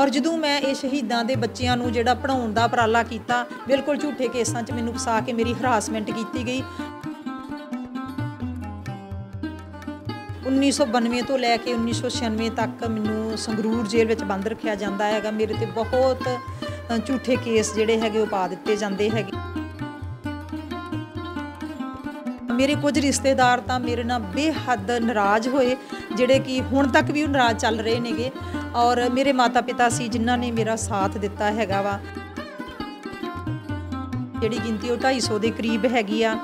ਔਰ ਜਦੋਂ ਮੈਂ ਇਹ ਸ਼ਹੀਦਾਂ ਦੇ ਬੱਚਿਆਂ ਨੂੰ ਜਿਹੜਾ ਪੜਾਉਣ ਦਾ ਉਪਰਾਲਾ ਕੀਤਾ ਬਿਲਕੁਲ ਝੂਠੇ ਕੇਸਾਂ 'ਚ ਮੈਨੂੰ ਫਸਾ ਕੇ ਮੇਰੀ ਹਰਾਸਮੈਂਟ ਕੀਤੀ ਗਈ 1992 ਤੋਂ ਲੈ ਕੇ 1996 ਤੱਕ ਮੈਨੂੰ ਸੰਗਰੂਰ ਜੇਲ੍ਹ ਵਿੱਚ ਬੰਦ ਰੱਖਿਆ ਜਾਂਦਾ ਹੈਗਾ ਮੇਰੇ ਤੇ ਬਹੁਤ ਝੂਠੇ ਕੇਸ ਜਿਹੜੇ ਹੈਗੇ ਉਹ ਪਾ ਦਿੱਤੇ ਜਾਂਦੇ ਹੈਗੇ ਮੇਰੇ ਕੁਝ ਰਿਸ਼ਤੇਦਾਰ ਤਾਂ ਮੇਰੇ ਨਾਲ ਬੇਹੱਦ ਨਾਰਾਜ਼ ਹੋਏ ਜਿਹੜੇ ਕਿ ਹੁਣ ਤੱਕ ਵੀ ਉਹ ਨਾਰਾਜ਼ ਚੱਲ ਰਹੇ ਨੇਗੇ ਔਰ ਮੇਰੇ ਮਾਤਾ-ਪਿਤਾ ਸੀ ਜਿਨ੍ਹਾਂ ਨੇ ਮੇਰਾ ਸਾਥ ਦਿੱਤਾ ਹੈਗਾ ਵਾ ਜਿਹੜੀ ਗਿਣਤੀ ਉਹ 250 ਦੇ ਕਰੀਬ ਹੈਗੀ ਆ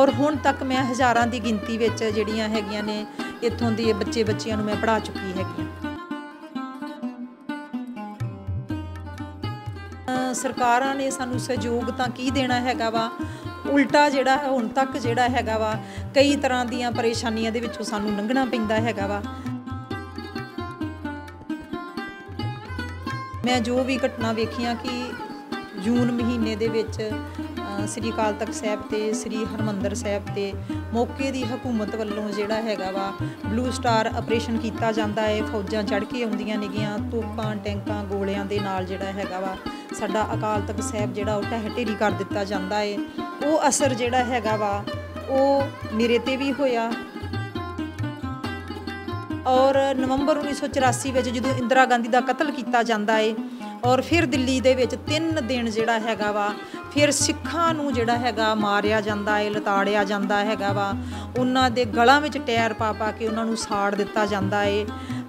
ਔਰ ਹੁਣ ਤੱਕ ਮੈਂ ਹਜ਼ਾਰਾਂ ਦੀ ਗਿਣਤੀ ਵਿੱਚ ਜਿਹੜੀਆਂ ਹੈਗੀਆਂ ਨੇ ਇੱਥੋਂ ਦੀ ਬੱਚੇ ਬੱਚਿਆਂ ਨੂੰ ਮੈਂ ਪੜ੍ਹਾ ਚੁੱਕੀ ਹੈਗੀ ਆ ਸਰਕਾਰਾਂ ਨੇ ਸਾਨੂੰ ਸਹਿਯੋਗ ਤਾਂ ਕੀ ਦੇਣਾ ਹੈਗਾ ਵਾ ਉਲਟਾ ਜਿਹੜਾ ਹੈ ਹੁਣ ਤੱਕ ਜਿਹੜਾ ਹੈਗਾ ਵਾ ਕਈ ਤਰ੍ਹਾਂ ਦੀਆਂ ਪਰੇਸ਼ਾਨੀਆਂ ਦੇ ਵਿੱਚੋਂ ਸਾਨੂੰ ਲੰਘਣਾ ਪੈਂਦਾ ਹੈਗਾ ਵਾ ਮੈਂ ਜੋ ਵੀ ਘਟਨਾ ਵੇਖੀਆਂ ਕਿ ਜੂਨ ਮਹੀਨੇ ਦੇ ਵਿੱਚ ਸ੍ਰੀ ਅਕਾਲ ਤਖਤ ਸਾਹਿਬ ਤੇ ਸ੍ਰੀ ਹਰਮੰਦਰ ਸਾਹਿਬ ਤੇ ਮੌਕੇ ਦੀ ਹਕੂਮਤ ਵੱਲੋਂ ਜਿਹੜਾ ਹੈਗਾ ਵਾ ਬਲੂ ਸਟਾਰ ਆਪਰੇਸ਼ਨ ਕੀਤਾ ਜਾਂਦਾ ਹੈ ਫੌਜਾਂ ਚੜ ਕੇ ਆਉਂਦੀਆਂ ਨੇਗੀਆਂ ਤੋਪਾਂ ਟੈਂਕਾਂ ਗੋਲਿਆਂ ਦੇ ਨਾਲ ਜਿਹੜਾ ਹੈਗਾ ਵਾ ਸਾਡਾ ਅਕਾਲ ਤਖਤ ਸਾਹਿਬ ਜਿਹੜਾ ਉਹ ਢਹਿ ਕਰ ਦਿੱਤਾ ਜਾਂਦਾ ਹੈ ਉਹ ਅਸਰ ਜਿਹੜਾ ਹੈਗਾ ਵਾ ਉਹ ਮੇਰੇ ਤੇ ਵੀ ਹੋਇਆ ਔਰ ਨਵੰਬਰ 1984 ਵਿੱਚ ਜਦੋਂ ਇੰਦਰਾ ਗਾਂਧੀ ਦਾ ਕਤਲ ਕੀਤਾ ਜਾਂਦਾ ਏ ਔਰ ਫਿਰ ਦਿੱਲੀ ਦੇ ਵਿੱਚ 3 ਦਿਨ ਜਿਹੜਾ ਹੈਗਾ ਵਾ ਫਿਰ ਸਿੱਖਾਂ ਨੂੰ ਜਿਹੜਾ ਹੈਗਾ ਮਾਰਿਆ ਜਾਂਦਾ ਹੈ ਲਤਾੜਿਆ ਜਾਂਦਾ ਹੈਗਾ ਵਾ ਉਹਨਾਂ ਦੇ ਗਲਾਂ ਵਿੱਚ ਟਾਇਰ ਪਾ ਪਾ ਕੇ ਉਹਨਾਂ ਨੂੰ ਸਾੜ ਦਿੱਤਾ ਜਾਂਦਾ ਹੈ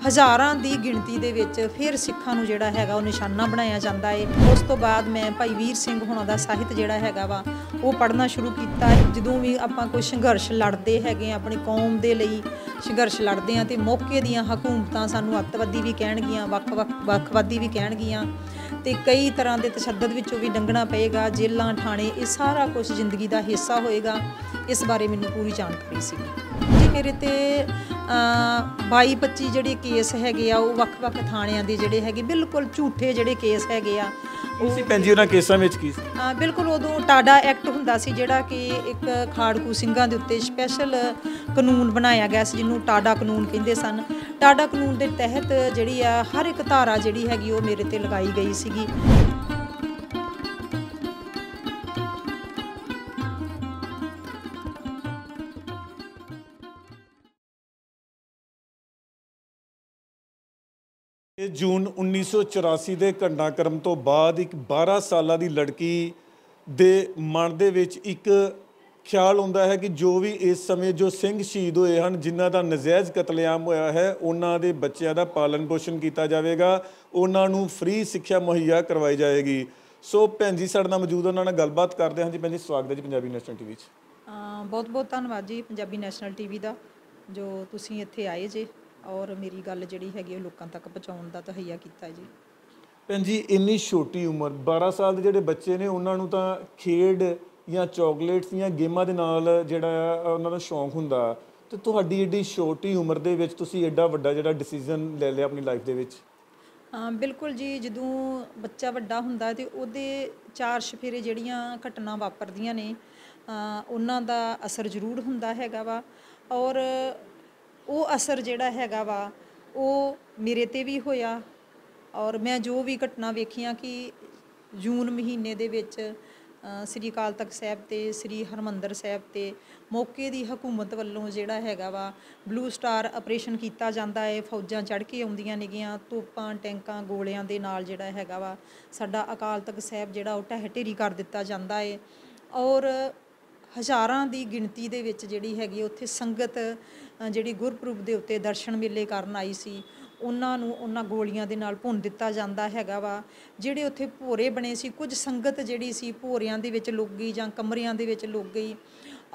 ਹਜ਼ਾਰਾਂ ਦੀ ਗਿਣਤੀ ਦੇ ਵਿੱਚ ਫਿਰ ਸਿੱਖਾਂ ਨੂੰ ਜਿਹੜਾ ਹੈਗਾ ਉਹ ਨਿਸ਼ਾਨਾ ਬਣਾਇਆ ਜਾਂਦਾ ਏ ਉਸ ਤੋਂ ਬਾਅਦ ਮੈਂ ਭਾਈ ਵੀਰ ਸਿੰਘ ਹੁਣਾਂ ਦਾ ਸਾਹਿਤ ਜਿਹੜਾ ਹੈਗਾ ਵਾ ਉਹ ਪੜ੍ਹਨਾ ਸ਼ੁਰੂ ਕੀਤਾ ਜਦੋਂ ਵੀ ਆਪਾਂ ਕੋਈ ਸੰਘਰਸ਼ ਲੜਦੇ ਹੈਗੇ ਆਪਣੀ ਕੌਮ ਦੇ ਲਈ ਸੰਘਰਸ਼ ਲੜਦੇ ਆ ਤੇ ਮੌਕੇ ਦੀਆਂ ਹਕੂਮਤਾਂ ਸਾਨੂੰ ਅੱਤਵਾਦੀ ਵੀ ਕਹਿਣਗੀਆਂ ਵੱਖ-ਵੱਖ ਵੱਖਵਾਦੀ ਵੀ ਕਹਿਣਗੀਆਂ ਤੇ ਕਈ ਤਰ੍ਹਾਂ ਦੇ ਤਸ਼ੱਦਦ ਵਿੱਚੋਂ ਵੀ ਡੰਗਣਾ ਪਏਗਾ ਜੇਲਾਂ ਥਾਣੇ ਇਹ ਸਾਰਾ ਕੁਝ ਜ਼ਿੰਦਗੀ ਦਾ ਹਿੱਸਾ ਹੋਏਗਾ ਇਸ ਬਾਰੇ ਮੈਨੂੰ ਪੂਰੀ ਜਾਣਕਾਰੀ ਸੀ ਮੇਰੇ ਤੇ 22 25 ਜਿਹੜੇ ਕੇਸ ਹੈਗੇ ਆ ਉਹ ਵੱਖ-ਵੱਖ ਥਾਣਿਆਂ ਦੇ ਜਿਹੜੇ ਹੈਗੇ ਬਿਲਕੁਲ ਝੂਠੇ ਜਿਹੜੇ ਕੇਸ ਹੈਗੇ ਆ ਤੁਸੀਂ ਪੈਂਜੀ ਉਹਨਾਂ ਕੇਸਾਂ ਵਿੱਚ ਕੀ ਸੀ ਬਿਲਕੁਲ ਉਦੋਂ ਟਾਡਾ ਐਕਟ ਹੁੰਦਾ ਸੀ ਜਿਹੜਾ ਕਿ ਇੱਕ ਖਾੜਕੂ ਸਿੰਘਾਂ ਦੇ ਉੱਤੇ ਸਪੈਸ਼ਲ ਕਾਨੂੰਨ ਬਣਾਇਆ ਗਿਆ ਸੀ ਜਿਹਨੂੰ ਟਾਡਾ ਕਾਨੂੰਨ ਕਹਿੰਦੇ ਸਨ ਟਾਡਾ ਕਾਨੂੰਨ ਦੇ ਤਹਿਤ ਜਿਹੜੀ ਆ ਹਰ ਇੱਕ ਧਾਰਾ ਜਿਹੜੀ ਹੈਗੀ ਉਹ ਮੇਰੇ ਤੇ ਲਗਾਈ ਗਈ ਸੀਗੀ ਜੂਨ 1984 ਦੇ ਘਟਨਾਕ੍ਰਮ ਤੋਂ ਬਾਅਦ ਇੱਕ 12 ਸਾਲਾਂ ਦੀ ਲੜਕੀ ਦੇ ਮਨ ਦੇ ਵਿੱਚ ਇੱਕ ਖਿਆਲ ਹੁੰਦਾ ਹੈ ਕਿ ਜੋ ਵੀ ਇਸ ਸਮੇਂ ਜੋ ਸਿੰਘ ਸ਼ਹੀਦ ਹੋਏ ਹਨ ਜਿਨ੍ਹਾਂ ਦਾ ਨਜਾਇਜ਼ ਕਤਲੇਆਮ ਹੋਇਆ ਹੈ ਉਹਨਾਂ ਦੇ ਬੱਚਿਆਂ ਦਾ ਪਾਲਣ ਪੋਸ਼ਣ ਕੀਤਾ ਜਾਵੇਗਾ ਉਹਨਾਂ ਨੂੰ ਫ੍ਰੀ ਸਿੱਖਿਆ ਮੁਹੱਈਆ ਕਰਵਾਈ ਜਾਏਗੀ ਸੋ ਭੈਣ ਜੀ ਸਾਡੇ ਨਾਲ ਮੌਜੂਦ ਉਹਨਾਂ ਨਾਲ ਗੱਲਬਾਤ ਕਰਦੇ ਹਾਂ ਜੀ ਭੈਣ ਜੀ ਸਵਾਗਤ ਹੈ ਜੀ ਪੰਜਾਬੀ ਨੈਸ਼ਨਲ ਟੀਵੀ 'ਚ ਬਹੁਤ ਬਹੁਤ ਧੰਨਵਾਦ ਜੀ ਪੰਜਾਬੀ ਨੈਸ਼ਨਲ ਟੀਵੀ ਦਾ ਜੋ ਤੁਸੀਂ ਇੱਥੇ ਆਏ ਜੇ ਔਰ ਮੇਰੀ ਗੱਲ ਜਿਹੜੀ ਹੈਗੀ ਉਹ ਲੋਕਾਂ ਤੱਕ ਪਹੁੰਚਾਉਣ ਦਾ ਤਹਈਆ ਕੀਤਾ ਜੀ ਭੈਣ ਜੀ ਇੰਨੀ ਛੋਟੀ ਉਮਰ 12 ਸਾਲ ਦੇ ਜਿਹੜੇ ਬੱਚੇ ਨੇ ਉਹਨਾਂ ਨੂੰ ਤਾਂ ਖੇਡ ਜਾਂ ਚਾਕਲੇਟਸ ਜਾਂ ਗੇਮਾਂ ਦੇ ਨਾਲ ਜਿਹੜਾ ਉਹਨਾਂ ਦਾ ਸ਼ੌਂਕ ਹੁੰਦਾ ਤੇ ਤੁਹਾਡੀ ਏਡੀ ਛੋਟੀ ਉਮਰ ਦੇ ਵਿੱਚ ਤੁਸੀਂ ਏਡਾ ਵੱਡਾ ਜਿਹੜਾ ਡਿਸੀਜਨ ਲੈ ਲਿਆ ਆਪਣੀ ਲਾਈਫ ਦੇ ਵਿੱਚ ਹਾਂ ਬਿਲਕੁਲ ਜੀ ਜਦੋਂ ਬੱਚਾ ਵੱਡਾ ਹੁੰਦਾ ਤੇ ਉਹਦੇ ਚਾਰ ਸ਼ਫੇਰੇ ਜਿਹੜੀਆਂ ਘਟਨਾ ਵਾਪਰਦੀਆਂ ਨੇ ਉਹਨਾਂ ਦਾ ਅਸਰ ਜ਼ਰੂਰ ਹੁੰਦਾ ਹੈਗਾ ਵਾ ਔਰ ਉਹ ਅਸਰ ਜਿਹੜਾ ਹੈਗਾ ਵਾ ਉਹ ਮੇਰੇ ਤੇ ਵੀ ਹੋਇਆ ਔਰ ਮੈਂ ਜੋ ਵੀ ਘਟਨਾ ਵੇਖੀਆਂ ਕਿ ਜੂਨ ਮਹੀਨੇ ਦੇ ਵਿੱਚ ਸ੍ਰੀ ਅਕਾਲ ਤਖਤ ਸਾਹਿਬ ਤੇ ਸ੍ਰੀ ਹਰਮੰਦਰ ਸਾਹਿਬ ਤੇ ਮੌਕੇ ਦੀ ਹਕੂਮਤ ਵੱਲੋਂ ਜਿਹੜਾ ਹੈਗਾ ਵਾ ਬਲੂ ਸਟਾਰ ਆਪਰੇਸ਼ਨ ਕੀਤਾ ਜਾਂਦਾ ਹੈ ਫੌਜਾਂ ਚੜ ਕੇ ਆਉਂਦੀਆਂ ਨੇਗੀਆਂ ਤੋਪਾਂ ਟੈਂਕਾਂ ਗੋਲਿਆਂ ਦੇ ਨਾਲ ਜਿਹੜਾ ਹੈਗਾ ਵਾ ਸਾਡਾ ਅਕਾਲ ਤਖਤ ਸਾਹਿਬ ਜਿਹੜਾ ਉਹ ਟਹਿਟੇਰੀ ਢੇਰੀ ਕਰ ਦਿੱਤਾ ਜਾਂਦਾ ਹੈ ਔਰ ਹਜ਼ਾਰਾਂ ਦੀ ਗਿਣਤੀ ਦੇ ਵਿੱਚ ਜਿਹੜੀ ਹੈਗੀ ਉੱਥੇ ਸੰਗਤ ਜਿਹੜੀ ਗੁਰਪੁਰਬ ਦੇ ਉੱਤੇ ਦਰਸ਼ਨ ਮੇਲੇ ਕਰਨ ਆਈ ਸੀ ਉਹਨਾਂ ਨੂੰ ਉਹਨਾਂ ਗੋਲੀਆਂ ਦੇ ਨਾਲ ਭੁੰਨ ਦਿੱਤਾ ਜਾਂਦਾ ਹੈਗਾ ਵਾ ਜਿਹੜੇ ਉੱਥੇ ਭੋਰੇ ਬਣੇ ਸੀ ਕੁਝ ਸੰਗਤ ਜਿਹੜੀ ਸੀ ਭੋਰਿਆਂ ਦੇ ਵਿੱਚ ਲੁੱਗ ਗਈ ਜਾਂ ਕਮਰਿਆਂ ਦੇ ਵਿੱਚ ਲੁੱਗ ਗਈ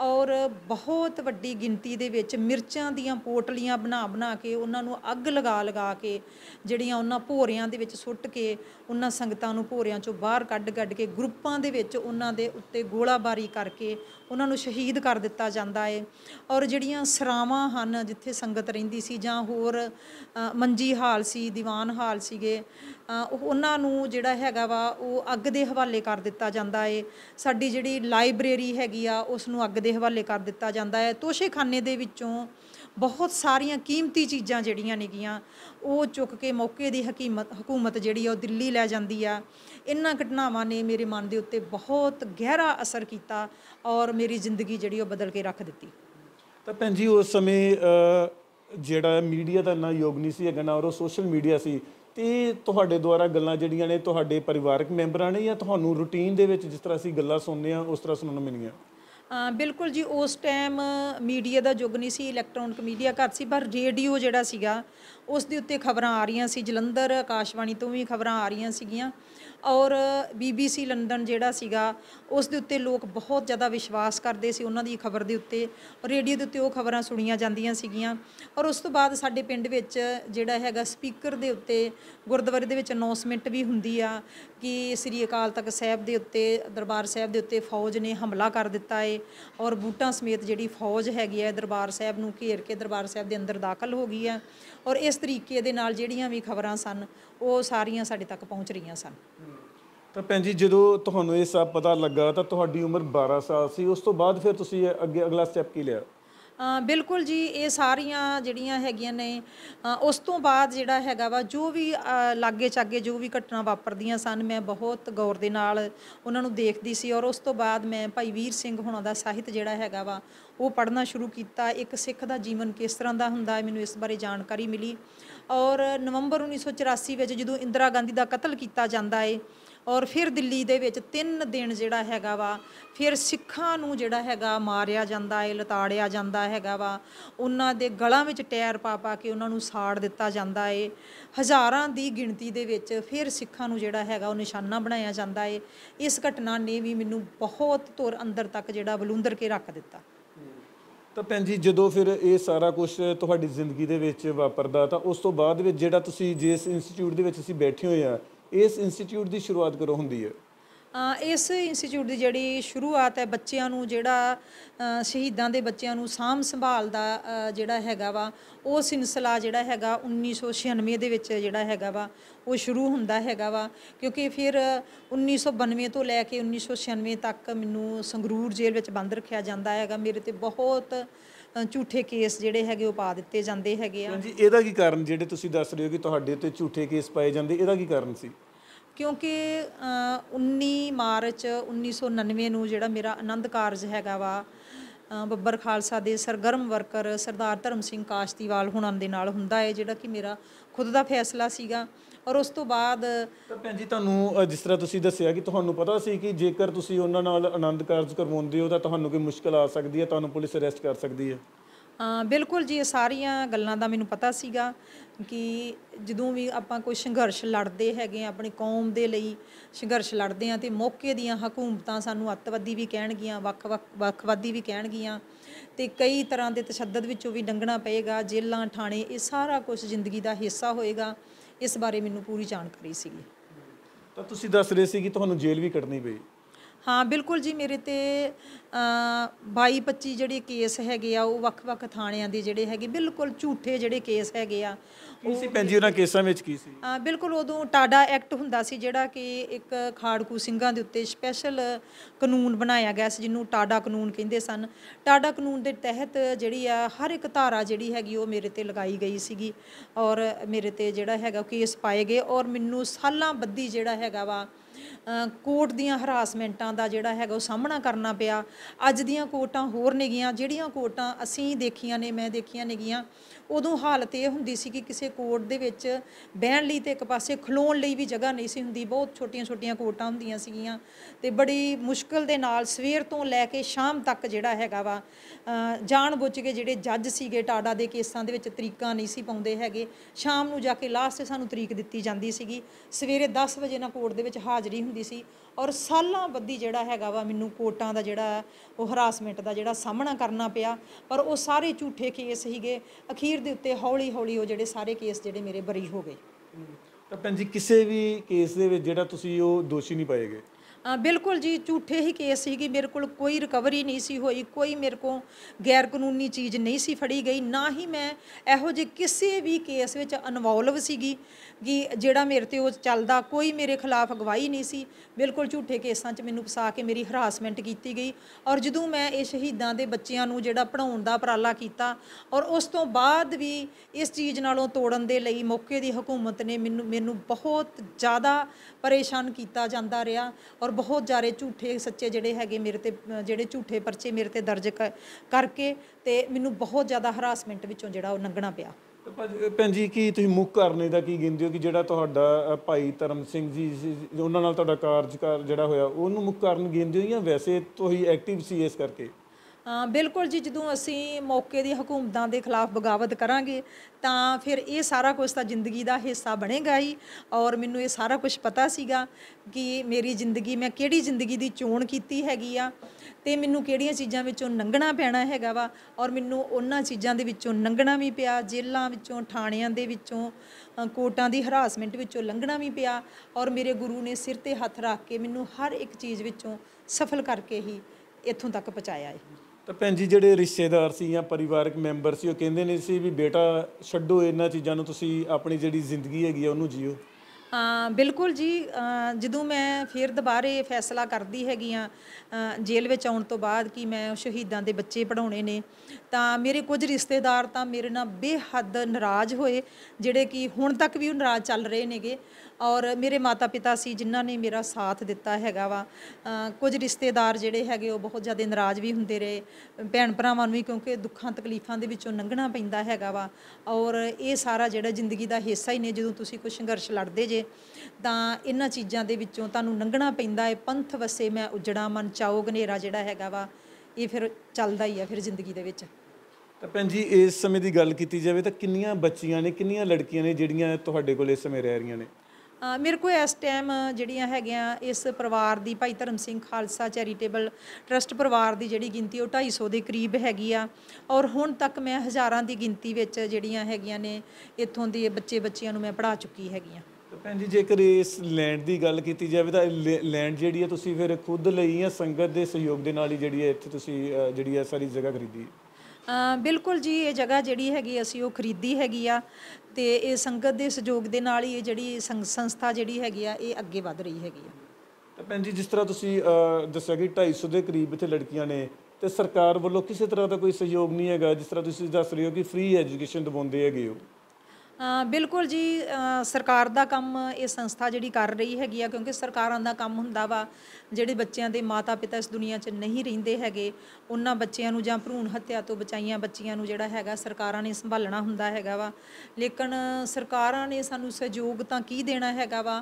ਔਰ ਬਹੁਤ ਵੱਡੀ ਗਿਣਤੀ ਦੇ ਵਿੱਚ ਮਿਰਚਾਂ ਦੀਆਂ ਪੋਟਲੀਆਂ ਬਣਾ ਬਣਾ ਕੇ ਉਹਨਾਂ ਨੂੰ ਅੱਗ ਲਗਾ ਲਗਾ ਕੇ ਜਿਹੜੀਆਂ ਉਹਨਾਂ ਭੋਰਿਆਂ ਦੇ ਵਿੱਚ ਸੁੱਟ ਕੇ ਉਹਨਾਂ ਸੰਗਤਾਂ ਨੂੰ ਭੋਰਿਆਂ ਚੋਂ ਬਾਹਰ ਕੱਢ ਕੱਢ ਕੇ ਗਰੁੱਪਾਂ ਦੇ ਵਿੱਚ ਉਹਨਾਂ ਦੇ ਉੱਤੇ ਗੋਲਾਬਾਰੀ ਕਰਕੇ ਉਹਨਾਂ ਨੂੰ ਸ਼ਹੀਦ ਕਰ ਦਿੱਤਾ ਜਾਂਦਾ ਏ ਔਰ ਜਿਹੜੀਆਂ ਸਰਾਵਾਂ ਹਨ ਜਿੱਥੇ ਸੰਗਤ ਰਹਿੰਦੀ ਸੀ ਜਾਂ ਹੋਰ ਮੰਜੀ ਹਾਲ ਸੀ ਦੀਵਾਨ ਹਾਲ ਸੀਗੇ ਉਹਨਾਂ ਨੂੰ ਜਿਹੜਾ ਹੈਗਾ ਵਾ ਉਹ ਅੱਗ ਦੇ ਹਵਾਲੇ ਕਰ ਦਿੱਤਾ ਜਾਂਦਾ ਏ ਸਾਡੀ ਜਿਹੜੀ ਲਾਇਬ੍ਰੇਰੀ ਹੈਗੀ ਆ ਉਸ ਨੂੰ ਅੱਗ ਦੇ ਹਵਾਲੇ ਕਰ ਦਿੱਤਾ ਜਾਂਦਾ ਹੈ ਤੋਸ਼ੇਖਾਨੇ ਦੇ ਵਿੱਚੋਂ ਬਹੁਤ ਸਾਰੀਆਂ ਕੀਮਤੀ ਚੀਜ਼ਾਂ ਜਿਹੜੀਆਂ ਨੇਗੀਆਂ ਉਹ ਚੁੱਕ ਕੇ ਮੌਕੇ ਦੀ ਹਕੀਮਤ ਹਕੂਮਤ ਜਿਹੜੀ ਆ ਉਹ ਦਿੱਲੀ ਲੈ ਜਾਂਦੀ ਆ ਇਹਨਾਂ ਘਟਨਾਵਾਂ ਨੇ ਮੇਰੇ ਮਨ ਦੇ ਉੱਤੇ ਬਹੁਤ ਗਹਿਰਾ ਅਸਰ ਕੀਤਾ ਔਰ ਮੇਰੀ ਜ਼ਿੰਦਗੀ ਜਿਹੜੀ ਉਹ ਬਦਲ ਕੇ ਰੱਖ ਦਿੱਤੀ ਤਾਂ ਭੈਣ ਜੀ ਉਸ ਸਮੇਂ ਜਿਹੜਾ ਮੀਡੀਆ ਦਾ ਨਾ ਯੋਗ ਨਹੀਂ ਸੀ ਹੈਗਾ ਨਾ ਔਰ ਉਹ ਸੋਸ਼ਲ ਮੀਡੀਆ ਸੀ ਤੇ ਤੁਹਾਡੇ ਦੁਆਰਾ ਗੱਲਾਂ ਜਿਹੜੀਆਂ ਨੇ ਤੁਹਾਡੇ ਪਰਿਵਾਰਕ ਮੈਂਬਰਾਂ ਨੇ ਜਾਂ ਤੁਹਾਨੂੰ ਰੁਟੀਨ ਦੇ ਵਿੱਚ ਜਿਸ ਤਰ੍ਹਾਂ ਅਸੀਂ ਗੱਲਾਂ ਸੁਣਨੇ ਆ ਉਸ ਤਰ੍ਹਾਂ ਸੁਣਨ ਮਿਲੀਆਂ ਬਿਲਕੁਲ ਜੀ ਉਸ ਟਾਈਮ ਮੀਡੀਆ ਦਾ ਯੁੱਗ ਨਹੀਂ ਸੀ ਇਲੈਕਟ੍ਰੋਨਿਕ ਮੀਡੀਆ ਘੱਟ ਸੀ ਪਰ ਰੇਡੀਓ ਜਿਹੜਾ ਸੀਗਾ ਉਸ ਦੇ ਉੱਤੇ ਖਬਰਾਂ ਆ ਰਹੀਆਂ ਸੀ ਜਲੰਧਰ ਆਕਾਸ਼ਵਾਣੀ ਤੋਂ ਵੀ ਖਬਰਾਂ ਆ ਰਹੀਆਂ ਸੀਗੀਆਂ ਔਰ ਬੀਬੀਸੀ ਲੰਡਨ ਜਿਹੜਾ ਸੀਗਾ ਉਸ ਦੇ ਉੱਤੇ ਲੋਕ ਬਹੁਤ ਜ਼ਿਆਦਾ ਵਿਸ਼ਵਾਸ ਕਰਦੇ ਸੀ ਉਹਨਾਂ ਦੀ ਖਬਰ ਦੇ ਉੱਤੇ ਰੇਡੀਓ ਦੇ ਉੱਤੇ ਉਹ ਖਬਰਾਂ ਸੁਣੀਆਂ ਜਾਂਦੀਆਂ ਸੀਗੀਆਂ ਔਰ ਉਸ ਤੋਂ ਬਾਅਦ ਸਾਡੇ ਪਿੰਡ ਵਿੱਚ ਜਿਹੜਾ ਹੈਗਾ ਸਪੀਕਰ ਦੇ ਉੱਤੇ ਗੁਰਦੁਆਰੇ ਦੇ ਵਿੱਚ ਅਨਾਉਂਸਮੈਂਟ ਵੀ ਹੁੰਦੀ ਆ ਕਿ ਸ੍ਰੀ ਅਕਾਲ ਤਖਤ ਸਾਹਿਬ ਦੇ ਉੱਤੇ ਦਰਬਾਰ ਸਾਹਿਬ ਦੇ ਉੱਤੇ ਫੌਜ ਨੇ ਹਮਲਾ ਕਰ ਦਿੱਤਾ ਏ ਔਰ ਬੂਟਾਂ ਸਮੇਤ ਜਿਹੜੀ ਫੌਜ ਹੈਗੀ ਆ ਦਰਬਾਰ ਸਾਹਿਬ ਨੂੰ ਘੇਰ ਕੇ ਦਰਬਾਰ ਸਾਹਿਬ ਦੇ ਅੰਦਰ ਦਾਖਲ ਹੋ ਗਈ ਆ ਔਰ ਇਸ ਤਰੀਕੇ ਦੇ ਨਾਲ ਜਿਹੜੀਆਂ ਵੀ ਖਬਰਾਂ ਸਨ ਉਹ ਸਾਰੀਆਂ ਸਾਡੇ ਤੱਕ ਪਹੁੰਚ ਰਹੀਆਂ ਸਨ ਤਾਂ ਭੈਣ ਜੀ ਜਦੋਂ ਤੁਹਾਨੂੰ ਇਹ ਸਭ ਪਤਾ ਲੱਗਾ ਤਾਂ ਤੁਹਾਡੀ ਉਮਰ 12 ਸਾਲ ਸੀ ਉਸ ਤੋਂ ਬਾਅਦ ਫਿਰ ਤੁਸੀਂ ਅੱਗੇ ਅਗਲਾ ਸਟੈਪ ਕੀ ਲਿਆ ਬਿਲਕੁਲ ਜੀ ਇਹ ਸਾਰੀਆਂ ਜਿਹੜੀਆਂ ਹੈਗੀਆਂ ਨੇ ਉਸ ਤੋਂ ਬਾਅਦ ਜਿਹੜਾ ਹੈਗਾ ਵਾ ਜੋ ਵੀ ਲਾਗੇ ਚਾਗੇ ਜੋ ਵੀ ਘਟਨਾ ਵਾਪਰਦੀਆਂ ਸਨ ਮੈਂ ਬਹੁਤ ਗੌਰ ਦੇ ਨਾਲ ਉਹਨਾਂ ਨੂੰ ਦੇਖਦੀ ਸੀ ਔਰ ਉਸ ਤੋਂ ਬਾਅਦ ਮੈਂ ਭਾਈ ਵੀਰ ਸਿੰਘ ਹੁਣਾਂ ਦਾ ਸਾਹਿਤ ਜਿਹੜਾ ਹੈਗਾ ਵਾ ਉਹ ਪੜ੍ਹਨਾ ਸ਼ੁਰੂ ਕੀਤਾ ਇੱਕ ਸਿੱਖ ਦਾ ਜੀਵਨ ਕਿਸ ਤਰ੍ਹਾਂ ਦਾ ਹੁੰਦਾ ਹੈ ਮੈਨੂੰ ਇਸ ਬਾਰੇ ਜਾਣਕਾਰੀ ਮਿਲੀ ਔਰ ਨਵੰਬਰ 1984 ਵਿੱਚ ਜਦੋਂ ਇੰਦਰਾ ਗਾਂਧੀ ਦਾ ਕਤਲ ਕੀਤਾ ਜਾਂਦਾ ਹੈ ਔਰ ਫਿਰ ਦਿੱਲੀ ਦੇ ਵਿੱਚ ਤਿੰਨ ਦਿਨ ਜਿਹੜਾ ਹੈਗਾ ਵਾ ਫਿਰ ਸਿੱਖਾਂ ਨੂੰ ਜਿਹੜਾ ਹੈਗਾ ਮਾਰਿਆ ਜਾਂਦਾ ਹੈ ਲਤਾੜਿਆ ਜਾਂਦਾ ਹੈਗਾ ਵਾ ਉਹਨਾਂ ਦੇ ਗਲਾਂ ਵਿੱਚ ਟਾਇਰ ਪਾ ਪਾ ਕੇ ਉਹਨਾਂ ਨੂੰ ਸਾੜ ਦਿੱਤਾ ਜਾਂਦਾ ਹੈ ਹਜ਼ਾਰਾਂ ਦੀ ਗਿਣਤੀ ਦੇ ਵਿੱਚ ਫਿਰ ਸਿੱਖਾਂ ਨੂੰ ਜਿਹੜਾ ਹੈਗਾ ਉਹ ਨਿਸ਼ਾਨਾ ਬਣਾਇਆ ਜਾਂਦਾ ਹੈ ਇਸ ਘਟਨਾ ਨੇ ਵੀ ਮੈਨੂੰ ਬਹੁਤ ਤੁਰ ਅੰਦਰ ਤੱਕ ਜਿਹੜਾ ਬਲੁੰਦਰ ਕੇ ਰੱਖ ਦਿੱਤਾ ਤਾਂ ਭੈਣ ਜੀ ਜਦੋਂ ਫਿਰ ਇਹ ਸਾਰਾ ਕੁਝ ਤੁਹਾਡੀ ਜ਼ਿੰਦਗੀ ਦੇ ਵਿੱਚ ਵਾਪਰਦਾ ਤਾਂ ਉਸ ਤੋਂ ਬਾਅਦ ਵਿੱਚ ਜਿਹੜਾ ਤੁਸੀਂ ਜਿਸ ਇੰਸਟੀਚਿਊਟ ਦੇ ਵਿੱਚ ਅਸੀਂ ਬੈਠੇ ਹੋਏ ਆ ਇਸ ਇੰਸਟੀਚਿਊਟ ਦੀ ਸ਼ੁਰੂਆਤ ਕਰੋ ਹੁੰਦੀ ਹੈ ਇਸ ਇੰਸਟੀਚਿਊਟ ਦੀ ਜਿਹੜੀ ਸ਼ੁਰੂਆਤ ਹੈ ਬੱਚਿਆਂ ਨੂੰ ਜਿਹੜਾ ਸ਼ਹੀਦਾਂ ਦੇ ਬੱਚਿਆਂ ਨੂੰ ਸਾਂਭ ਸੰਭਾਲ ਦਾ ਜਿਹੜਾ ਹੈਗਾ ਵਾ ਉਹ ਸਿਲਸਿਲਾ ਜਿਹੜਾ ਹੈਗਾ 1996 ਦੇ ਵਿੱਚ ਜਿਹੜਾ ਹੈਗਾ ਵਾ ਉਹ ਸ਼ੁਰੂ ਹੁੰਦਾ ਹੈਗਾ ਵਾ ਕਿਉਂਕਿ ਫਿਰ 1992 ਤੋਂ ਲੈ ਕੇ 1996 ਤੱਕ ਮੈਨੂੰ ਸੰਗਰੂਰ ਜੇਲ੍ਹ ਵਿੱਚ ਬੰਦ ਰੱਖਿਆ ਜਾਂਦਾ ਹੈਗਾ ਮੇਰੇ ਤੇ ਬਹੁਤ ਝੂਠੇ ਕੇਸ ਜਿਹੜੇ ਹੈਗੇ ਉਹ ਪਾ ਦਿੱਤੇ ਜਾਂਦੇ ਹੈਗੇ ਆ ਹਾਂਜੀ ਇਹਦਾ ਕੀ ਕਾਰਨ ਜਿਹੜੇ ਤੁਸੀਂ ਦੱਸ ਰਹੇ ਹੋ ਕਿ ਤੁਹਾਡੇ ਤੇ ਝੂਠੇ ਕੇਸ ਪਾਏ ਜਾਂਦੇ ਇਹਦਾ ਕੀ ਕਾਰਨ ਸੀ ਕਿਉਂਕਿ 19 ਮਾਰਚ 1999 ਨੂੰ ਜਿਹੜਾ ਮੇਰਾ ਆਨੰਦ ਕਾਰਜ ਹੈਗਾ ਵਾ ਬੱਬਰ ਖਾਲਸਾ ਦੇ ਸਰਗਰਮ ਵਰਕਰ ਸਰਦਾਰ ਧਰਮ ਸਿੰਘ ਕਾਸ਼ਤੀਵਾਲ ਹੁਣਾਂ ਦੇ ਨਾਲ ਹੁੰਦਾ ਹੈ ਜਿਹੜਾ ਕਿ ਮੇਰਾ ਖੁਦ ਦਾ ਫੈਸਲਾ ਸੀਗਾ ਔਰ ਉਸ ਤੋਂ ਬਾਅਦ ਤਾਂ ਭੈਣ ਜੀ ਤੁਹਾਨੂੰ ਜਿਸ ਤਰ੍ਹਾਂ ਤੁਸੀਂ ਦੱਸਿਆ ਕਿ ਤੁਹਾਨੂੰ ਪਤਾ ਸੀ ਕਿ ਜੇਕਰ ਤੁਸੀਂ ਉਹਨਾਂ ਨਾਲ ਆਨੰਦ ਕਾਰਜ ਕਰਵਾਉਂਦੇ ਹੋ ਤਾਂ ਤੁਹਾਨੂੰ ਕੋਈ ਮੁਸ਼ਕਲ ਆ ਸਕਦੀ ਹੈ ਤੁਹਾਨੂੰ ਪੁਲਿਸ ਅਰੈਸਟ ਕਰ ਸਕਦੀ ਹੈ ਬਿਲਕੁਲ ਜੀ ਇਹ ਸਾਰੀਆਂ ਗੱਲਾਂ ਦਾ ਮੈਨੂੰ ਪਤਾ ਸੀਗਾ ਕਿ ਜਦੋਂ ਵੀ ਆਪਾਂ ਕੋਈ ਸੰਘਰਸ਼ ਲੜਦੇ ਹੈਗੇ ਆ ਆਪਣੀ ਕੌਮ ਦੇ ਲਈ ਸੰਘਰਸ਼ ਲੜਦੇ ਆ ਤੇ ਮੌਕੇ ਦੀਆਂ ਹਕੂਮਤਾਂ ਸਾਨੂੰ ਅੱਤਵਾਦੀ ਵੀ ਕਹਿਣਗੀਆਂ ਵੱਖ ਵੱਖ ਵੱਖਵਾਦੀ ਵੀ ਕਹਿਣਗੀਆਂ ਤੇ ਕਈ ਤਰ੍ਹਾਂ ਦੇ ਤਸ਼ੱਦਦ ਵਿੱਚੋਂ ਵੀ ਡੰਗਣਾ ਪਏਗਾ ਜੇਲਾਂ ਥਾਣੇ ਇਹ ਸਾਰਾ ਕੁਝ ਜ਼ਿੰਦਗੀ ਦਾ ਹਿੱਸਾ ਹੋਏਗਾ ਇਸ ਬਾਰੇ ਮੈਨੂੰ ਪੂਰੀ ਜਾਣਕਾਰੀ ਸੀਗੀ ਤਾਂ ਤੁਸੀਂ ਦੱਸ ਰਹੇ ਸੀ ਕਿ ਤੁਹਾਨੂੰ ਜੇਲ੍ਹ ਵੀ ਕੱਟਣੀ ਪਈ ਹਾਂ ਬਿਲਕੁਲ ਜੀ ਮੇਰੇ ਤੇ 22 25 ਜਿਹੜੇ ਕੇਸ ਹੈਗੇ ਆ ਉਹ ਵੱਖ-ਵੱਖ ਥਾਣਿਆਂ ਦੇ ਜਿਹੜੇ ਹੈਗੇ ਬਿਲਕੁਲ ਝੂਠੇ ਜਿਹੜੇ ਕੇਸ ਹੈਗੇ ਆ ਕੀ ਸੀ ਪੈਂਜੀ ਉਹਨਾਂ ਕੇਸਾਂ ਵਿੱਚ ਕੀ ਸੀ ਬਿਲਕੁਲ ਉਦੋਂ ਟਾਡਾ ਐਕਟ ਹੁੰਦਾ ਸੀ ਜਿਹੜਾ ਕਿ ਇੱਕ ਖਾੜਕੂ ਸਿੰਘਾਂ ਦੇ ਉੱਤੇ ਸਪੈਸ਼ਲ ਕਾਨੂੰਨ ਬਣਾਇਆ ਗਿਆ ਸੀ ਜਿਹਨੂੰ ਟਾਡਾ ਕਾਨੂੰਨ ਕਹਿੰਦੇ ਸਨ ਟਾਡਾ ਕਾਨੂੰਨ ਦੇ ਤਹਿਤ ਜਿਹੜੀ ਆ ਹਰ ਇੱਕ ਧਾਰਾ ਜਿਹੜੀ ਹੈਗੀ ਉਹ ਮੇਰੇ ਤੇ ਲਗਾਈ ਗਈ ਸੀਗੀ ਔਰ ਮੇਰੇ ਤੇ ਜਿਹੜਾ ਹੈਗਾ ਕੇਸ ਪਾਏ ਗਏ ਔਰ ਮੈਨੂੰ ਸਾਲਾਂ ਬੱਧੀ ਜਿਹੜਾ ਹੈਗਾ ਵਾ ਕੋਰਟ ਦੀਆਂ ਹਰਾਸਮੈਂਟਾਂ ਦਾ ਜਿਹੜਾ ਹੈਗਾ ਉਹ ਸਾਹਮਣਾ ਕਰਨਾ ਪਿਆ ਅੱਜ ਦੀਆਂ ਕੋਰਟਾਂ ਹੋਰ ਨੇਗੀਆਂ ਜਿਹੜੀਆਂ ਕੋਰਟਾਂ ਅਸੀਂ ਦੇਖੀਆਂ ਨੇ ਮੈਂ ਦੇਖੀਆਂ ਨੇਗੀਆਂ ਉਦੋਂ ਹਾਲਤ ਇਹ ਹੁੰਦੀ ਸੀ ਕਿ ਕਿਸੇ ਕੋਰਟ ਦੇ ਵਿੱਚ ਬਹਿਣ ਲਈ ਤੇ ਇੱਕ ਪਾਸੇ ਖਲੋਣ ਲਈ ਵੀ ਜਗ੍ਹਾ ਨਹੀਂ ਸੀ ਹੁੰਦੀ ਬਹੁਤ ਛੋਟੀਆਂ-ਛੋਟੀਆਂ ਕੋਟਾਂ ਹੁੰਦੀਆਂ ਸੀਗੀਆਂ ਤੇ ਬੜੀ ਮੁਸ਼ਕਲ ਦੇ ਨਾਲ ਸਵੇਰ ਤੋਂ ਲੈ ਕੇ ਸ਼ਾਮ ਤੱਕ ਜਿਹੜਾ ਹੈਗਾ ਵਾ ਜਾਣ ਬੁੱਝ ਕੇ ਜਿਹੜੇ ਜੱਜ ਸੀਗੇ ਟਾਡਾ ਦੇ ਕੇਸਾਂ ਦੇ ਵਿੱਚ ਤਰੀਕਾਂ ਨਹੀਂ ਸੀ ਪਾਉਂਦੇ ਹੈਗੇ ਸ਼ਾਮ ਨੂੰ ਜਾ ਕੇ ਲਾਸਟ ਤੇ ਸਾਨੂੰ ਤਰੀਕ ਦਿੱਤੀ ਜਾਂਦੀ ਸੀਗੀ ਸਵੇਰੇ 10 ਵਜੇ ਨਾਲ ਕੋਰਟ ਦੇ ਵਿੱਚ ਹਾਜ਼ਰੀ ਹੁੰਦੀ ਸੀ ਔਰ ਸਾਲਾਂ ਬੱਦੀ ਜਿਹੜਾ ਹੈਗਾ ਵਾ ਮੈਨੂੰ ਕੋਟਾਂ ਦਾ ਜਿਹੜਾ ਉਹ ਹਰਾਸਮੈਂਟ ਦਾ ਜਿਹੜਾ ਸਾਹਮਣਾ ਕਰਨਾ ਪਿਆ ਪਰ ਉਹ ਸਾਰੇ ਝੂਠੇ ਕੇਸ ਹੀਗੇ ਅਖੀਰ ਦੇ ਉੱਤੇ ਹੌਲੀ ਹੌਲੀ ਉਹ ਜਿਹੜੇ ਸਾਰੇ ਕੇਸ ਜਿਹੜੇ ਮੇਰੇ ਬਰੀ ਹੋ ਗਏ ਕਪਟਨ ਜੀ ਕਿਸੇ ਵੀ ਕੇਸ ਦੇ ਵਿੱਚ ਜਿਹੜਾ ਤੁਸੀਂ ਉਹ ਦੋਸ਼ੀ ਨਹੀਂ ਪਾਏਗੇ ਬਿਲਕੁਲ ਜੀ ਝੂਠੇ ਹੀ ਕੇਸ ਸੀ ਕਿ ਮੇਰੇ ਕੋਲ ਕੋਈ ਰਿਕਵਰੀ ਨਹੀਂ ਸੀ ਹੋਈ ਕੋਈ ਮੇਰੇ ਕੋਲ ਗੈਰ ਕਾਨੂੰਨੀ ਚੀਜ਼ ਨਹੀਂ ਸੀ ਫੜੀ ਗਈ ਨਾ ਹੀ ਮੈਂ ਇਹੋ ਜੇ ਕਿਸੇ ਵੀ ਕੇਸ ਵਿੱਚ ਇਨਵੋਲਵ ਸੀਗੀ ਕਿ ਜਿਹੜਾ ਮੇਰੇ ਤੇ ਉਹ ਚੱਲਦਾ ਕੋਈ ਮੇਰੇ ਖਿਲਾਫ ਅਗਵਾਈ ਨਹੀਂ ਸੀ ਬਿਲਕੁਲ ਝੂਠੇ ਕੇਸਾਂ 'ਚ ਮੈਨੂੰ ਫਸਾ ਕੇ ਮੇਰੀ ਹਰਾਸਮੈਂਟ ਕੀਤੀ ਗਈ ਔਰ ਜਦੋਂ ਮੈਂ ਇਹ ਸ਼ਹੀਦਾਂ ਦੇ ਬੱਚਿਆਂ ਨੂੰ ਜਿਹੜਾ ਪੜਾਉਣ ਦਾ ਉਪਰਾਲਾ ਕੀਤਾ ਔਰ ਉਸ ਤੋਂ ਬਾਅਦ ਵੀ ਇਸ ਚੀਜ਼ ਨਾਲੋਂ ਤੋੜਨ ਦੇ ਲਈ ਮੌਕੇ ਦੀ ਹਕੂਮਤ ਨੇ ਮੈਨੂੰ ਮੈਨੂੰ ਬਹੁਤ ਜ਼ਿਆਦਾ ਪਰੇਸ਼ਾਨ ਕੀਤਾ ਜਾਂਦਾ ਰਿਹਾ ਔਰ ਬਹੁਤ ਜਾਰੇ ਝੂਠੇ ਸੱਚੇ ਜਿਹੜੇ ਹੈਗੇ ਮੇਰੇ ਤੇ ਜਿਹੜੇ ਝੂਠੇ ਪਰਚੇ ਮੇਰੇ ਤੇ ਦਰਜ ਕਰਕੇ ਤੇ ਮੈਨੂੰ ਬਹੁਤ ਜ਼ਿਆਦਾ ਹਰਾਸਮੈਂਟ ਵਿੱਚੋਂ ਜਿਹੜਾ ਉਹ ਲੰਘਣਾ ਪਿਆ ਭੈਣ ਜੀ ਕੀ ਤੁਸੀਂ ਮੁੱਖ ਕਰਨੇ ਦਾ ਕੀ ਗਿੰਦੇ ਹੋ ਕਿ ਜਿਹੜਾ ਤੁਹਾਡਾ ਭਾਈ ਧਰਮ ਸਿੰਘ ਜੀ ਉਹਨਾਂ ਨਾਲ ਤੁਹਾਡਾ ਕਾਰਜਕਾਰ ਜਿਹੜਾ ਹੋਇਆ ਉਹਨੂੰ ਮੁੱਖ ਕਰਨ ਗਿੰਦੇ ਹੋ ਜਾਂ ਵੈਸੇ ਤੁਸੀਂ ਐਕਟਿਵ ਸੀ ਇਸ ਕਰਕੇ ਬਿਲਕੁਲ ਜੀ ਜਦੋਂ ਅਸੀਂ ਮੌਕੇ ਦੀ ਹਕੂਮਤਾਂ ਦੇ ਖਿਲਾਫ ਬਗਾਵਤ ਕਰਾਂਗੇ ਤਾਂ ਫਿਰ ਇਹ ਸਾਰਾ ਕੁਝ ਤਾਂ ਜ਼ਿੰਦਗੀ ਦਾ ਹਿੱਸਾ ਬਣੇਗਾ ਹੀ ਔਰ ਮੈਨੂੰ ਇਹ ਸਾਰਾ ਕੁਝ ਪਤਾ ਸੀਗਾ ਕਿ ਮੇਰੀ ਜ਼ਿੰਦਗੀ ਮੈਂ ਕਿਹੜੀ ਜ਼ਿੰਦਗੀ ਦੀ ਚੋਣ ਕੀਤੀ ਹੈਗੀ ਆ ਤੇ ਮੈਨੂੰ ਕਿਹੜੀਆਂ ਚੀਜ਼ਾਂ ਵਿੱਚੋਂ ਨੰਗਣਾ ਪੈਣਾ ਹੈਗਾ ਵਾ ਔਰ ਮੈਨੂੰ ਉਹਨਾਂ ਚੀਜ਼ਾਂ ਦੇ ਵਿੱਚੋਂ ਨੰਗਣਾ ਵੀ ਪਿਆ ਜੇਲ੍ਹਾਂ ਵਿੱਚੋਂ ਥਾਣਿਆਂ ਦੇ ਵਿੱਚੋਂ ਕੋਟਾਂ ਦੀ ਹਰਾਸਮੈਂਟ ਵਿੱਚੋਂ ਲੰਘਣਾ ਵੀ ਪਿਆ ਔਰ ਮੇਰੇ ਗੁਰੂ ਨੇ ਸਿਰ ਤੇ ਹੱਥ ਰੱਖ ਕੇ ਮੈਨੂੰ ਹਰ ਇੱਕ ਚੀਜ਼ ਵਿੱਚੋਂ ਸਫਲ ਕਰਕੇ ਹੀ ਇੱਥੋਂ ਤੱਕ ਪਹੁੰਚਾਇਆ ਹੈ ਤਾਂ ਭੈਣ ਜੀ ਜਿਹੜੇ ਰਿਸ਼ਤੇਦਾਰ ਸੀ ਜਾਂ ਪਰਿਵਾਰਕ ਮੈਂਬਰ ਸੀ ਉਹ ਕਹਿੰਦੇ ਨੇ ਸੀ ਵੀ ਬੇਟਾ ਛੱਡੋ ਇਹਨਾਂ ਚੀਜ਼ਾਂ ਨੂੰ ਤੁਸੀਂ ਆਪਣੀ ਜਿਹੜੀ ਜ਼ਿੰਦਗੀ ਹੈਗੀ ਆ ਉਹਨੂੰ ਜੀਓ ਬਿਲਕੁਲ ਜੀ ਜਦੋਂ ਮੈਂ ਫੇਰ ਦੁਬਾਰੇ ਫੈਸਲਾ ਕਰਦੀ ਹੈਗੀ ਆ ਜੇਲ੍ਹ ਵਿੱਚ ਆਉਣ ਤੋਂ ਬਾਅਦ ਕਿ ਮੈਂ ਸ਼ਹੀਦਾਂ ਦੇ ਬੱਚੇ ਪੜਾਉਣੇ ਨੇ ਤਾਂ ਮੇਰੇ ਕੁਝ ਰਿਸ਼ਤੇਦਾਰ ਤਾਂ ਮੇਰੇ ਨਾਲ ਬੇਹੱਦ ਨਾਰਾਜ਼ ਹੋਏ ਜਿਹੜੇ ਕਿ ਹੁਣ ਤੱਕ ਵੀ ਉਹ ਨਾਰਾਜ਼ ਚੱਲ ਰਹੇ ਨੇਗੇ ਔਰ ਮੇਰੇ ਮਾਤਾ ਪਿਤਾ ਸੀ ਜਿਨ੍ਹਾਂ ਨੇ ਮੇਰਾ ਸਾਥ ਦਿੱਤਾ ਹੈਗਾ ਵਾ ਕੁਝ ਰਿਸ਼ਤੇਦਾਰ ਜਿਹੜੇ ਹੈਗੇ ਉਹ ਬਹੁਤ ਜ਼ਿਆਦਾ ਨਾਰਾਜ਼ ਵੀ ਹੁੰਦੇ ਰਹੇ ਭੈਣ ਭਰਾਵਾਂ ਨੂੰ ਵੀ ਕਿਉਂਕਿ ਦੁੱਖਾਂ ਤਕਲੀਫਾਂ ਦੇ ਵਿੱਚੋਂ ਲੰਘਣਾ ਪੈਂਦਾ ਹੈਗਾ ਵਾ ਔਰ ਇਹ ਸਾਰਾ ਜਿਹੜਾ ਜ਼ਿੰਦਗੀ ਦਾ ਹਿੱਸਾ ਹੀ ਨੇ ਜਦੋਂ ਤੁਸੀਂ ਕੋਈ ਸੰਘਰਸ਼ ਲੜਦੇ ਜੇ ਤਾਂ ਇਹਨਾਂ ਚੀਜ਼ਾਂ ਦੇ ਵਿੱਚੋਂ ਤੁਹਾਨੂੰ ਲੰਘਣਾ ਪੈਂਦਾ ਹੈ ਪੰਥ ਵਸੇ ਮੈਂ ਉਜੜਾ ਮਨ ਚਾਉ ਗਨੇਰਾ ਜਿਹੜਾ ਹੈਗਾ ਵਾ ਇਹ ਫਿਰ ਚੱਲਦਾ ਹੀ ਆ ਫਿਰ ਜ਼ਿੰਦਗੀ ਦੇ ਵਿੱਚ ਤਾਂ ਭੈਣ ਜੀ ਇਸ ਸਮੇਂ ਦੀ ਗੱਲ ਕੀਤੀ ਜਾਵੇ ਤਾਂ ਕਿੰਨੀਆਂ ਬੱਚੀਆਂ ਨੇ ਕਿੰਨੀਆਂ ਲੜਕੀਆਂ ਨੇ ਜਿਹੜੀਆਂ ਤੁਹਾਡੇ ਕੋਲ ਇਸ ਸਮੇਂ ਰਹਿ ਰਹੀਆਂ ਨੇ ਮੇਰੇ ਕੋਲ ਇਸ ਟਾਈਮ ਜਿਹੜੀਆਂ ਹੈਗੀਆਂ ਇਸ ਪਰਿਵਾਰ ਦੀ ਭਾਈ ਧਰਮ ਸਿੰਘ ਖਾਲਸਾ ਚੈਰੀਟੇਬਲ ਟਰਸਟ ਪਰਿਵਾਰ ਦੀ ਜਿਹੜੀ ਗਿਣਤੀ ਉਹ 250 ਦੇ ਕਰੀਬ ਹੈਗੀ ਆ ਔਰ ਹੁਣ ਤੱਕ ਮੈਂ ਹਜ਼ਾਰਾਂ ਦੀ ਗਿਣਤੀ ਵਿੱਚ ਜਿਹੜੀਆਂ ਹੈਗੀਆਂ ਨੇ ਇੱਥੋਂ ਦੇ ਬੱਚੇ ਬੱਚੀਆਂ ਨੂੰ ਮੈਂ ਪੜ੍ਹਾ ਚੁੱਕੀ ਹੈਗੀਆਂ ਭੈਣ ਜੀ ਜੇਕਰ ਇਸ ਲੈਂਡ ਦੀ ਗੱਲ ਕੀਤੀ ਜਾਵੇ ਤਾਂ ਲੈਂਡ ਜਿਹੜੀ ਹੈ ਤੁਸੀਂ ਫਿਰ ਖੁਦ ਲਈ ਆ ਸੰਗਤ ਦੇ ਸਹਿਯੋਗ ਦੇ ਨਾਲ ਹੀ ਜਿਹੜੀ ਹੈ ਇੱਥੇ ਤੁਸੀਂ ਜਿਹੜੀ ਹੈ ਸਾਰੀ ਜਗ੍ਹਾ ਖਰੀਦੀ ਬਿਲਕੁਲ ਜੀ ਇਹ ਜਗ੍ਹਾ ਜਿਹੜੀ ਹੈਗੀ ਅਸੀਂ ਉਹ ਖਰੀਦੀ ਹੈਗੀ ਆ ਤੇ ਇਹ ਸੰਗਤ ਦੇ ਸਹਿਯੋਗ ਦੇ ਨਾਲ ਹੀ ਇਹ ਜਿਹੜੀ ਸੰਸਥਾ ਜਿਹੜੀ ਹੈਗੀ ਆ ਇਹ ਅੱਗੇ ਵਧ ਰਹੀ ਹੈਗੀ ਆ ਤਾਂ ਭੈਣ ਜੀ ਜਿਸ ਤਰ੍ਹਾਂ ਤੁਸੀਂ ਦੱਸਿਆ ਕਿ 250 ਦੇ ਕਰੀਬ ਇੱਥੇ ਲੜਕੀਆਂ ਨੇ ਤੇ ਸਰਕਾਰ ਵੱਲੋਂ ਕਿਸੇ ਤਰ੍ਹਾਂ ਦਾ ਕੋਈ ਸਹਿਯੋਗ ਨਹੀਂ ਹੈਗਾ ਜਿਸ ਤਰ੍ਹਾਂ ਤੁਸੀਂ ਦੱਸ ਰਹੇ ਹੋ ਕਿ ਫ੍ਰੀ ਐਜੂਕੇਸ਼ਨ ਦਵਾਉਂਦੇ ਹੈਗੇ ਹੋ ਬਿਲਕੁਲ ਜੀ ਸਰਕਾਰ ਦਾ ਕੰਮ ਇਹ ਸੰਸਥਾ ਜਿਹੜੀ ਕਰ ਰਹੀ ਹੈਗੀ ਆ ਕਿਉਂਕਿ ਸਰਕਾਰਾਂ ਦਾ ਕੰਮ ਹੁੰਦਾ ਵਾ ਜਿਹੜੇ ਬੱਚਿਆਂ ਦੇ ਮਾਤਾ-ਪਿਤਾ ਇਸ ਦੁਨੀਆ 'ਚ ਨਹੀਂ ਰਹਿੰਦੇ ਹੈਗੇ ਉਹਨਾਂ ਬੱਚਿਆਂ ਨੂੰ ਜਾਂ ਭਰੂਣ ਹੱਤਿਆ ਤੋਂ ਬਚਾਈਆਂ ਬੱਚੀਆਂ ਨੂੰ ਜਿਹੜਾ ਹੈਗਾ ਸਰਕਾਰਾਂ ਨੇ ਸੰਭਾਲਣਾ ਹੁੰਦਾ ਹੈਗਾ ਵਾ ਲੇਕਿਨ ਸਰਕਾਰਾਂ ਨੇ ਸਾਨੂੰ ਸਹਿਯੋਗ ਤਾਂ ਕੀ ਦੇਣਾ ਹੈਗਾ ਵਾ